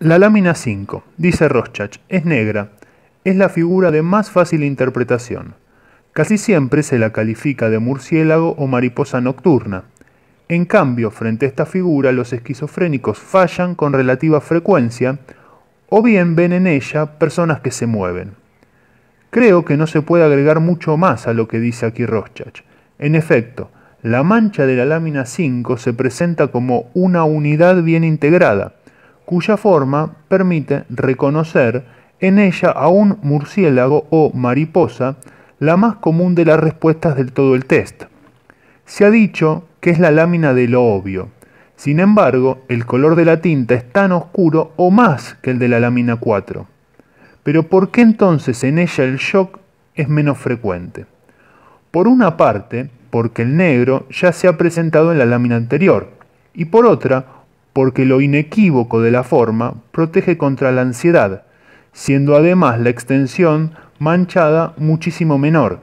La lámina 5, dice Roschach, es negra. Es la figura de más fácil interpretación. Casi siempre se la califica de murciélago o mariposa nocturna. En cambio, frente a esta figura, los esquizofrénicos fallan con relativa frecuencia o bien ven en ella personas que se mueven. Creo que no se puede agregar mucho más a lo que dice aquí Roschach. En efecto, la mancha de la lámina 5 se presenta como una unidad bien integrada, cuya forma permite reconocer en ella a un murciélago o mariposa, la más común de las respuestas del todo el test. Se ha dicho que es la lámina de lo obvio. Sin embargo, el color de la tinta es tan oscuro o más que el de la lámina 4. Pero ¿por qué entonces en ella el shock es menos frecuente? Por una parte, porque el negro ya se ha presentado en la lámina anterior, y por otra, porque lo inequívoco de la forma protege contra la ansiedad, siendo además la extensión manchada muchísimo menor,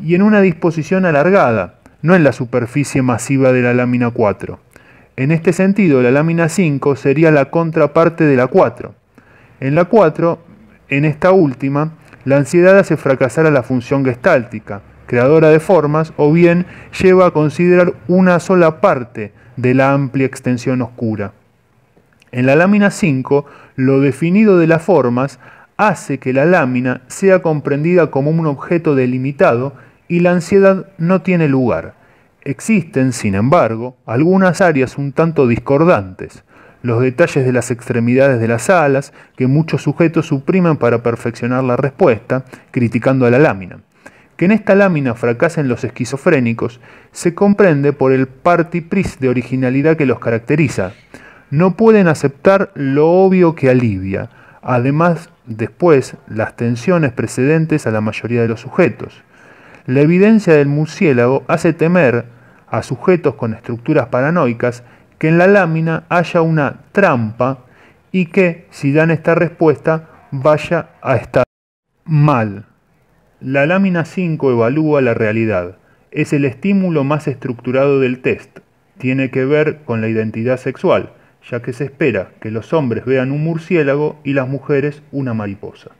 y en una disposición alargada, no en la superficie masiva de la lámina 4. En este sentido, la lámina 5 sería la contraparte de la 4. En la 4, en esta última, la ansiedad hace fracasar a la función gestáltica, creadora de formas, o bien lleva a considerar una sola parte de la amplia extensión oscura. En la lámina 5, lo definido de las formas hace que la lámina sea comprendida como un objeto delimitado y la ansiedad no tiene lugar. Existen, sin embargo, algunas áreas un tanto discordantes. Los detalles de las extremidades de las alas, que muchos sujetos suprimen para perfeccionar la respuesta, criticando a la lámina que en esta lámina fracasen los esquizofrénicos se comprende por el partipris de originalidad que los caracteriza. No pueden aceptar lo obvio que alivia, además después las tensiones precedentes a la mayoría de los sujetos. La evidencia del murciélago hace temer a sujetos con estructuras paranoicas que en la lámina haya una trampa y que, si dan esta respuesta, vaya a estar mal. La lámina 5 evalúa la realidad. Es el estímulo más estructurado del test. Tiene que ver con la identidad sexual, ya que se espera que los hombres vean un murciélago y las mujeres una mariposa.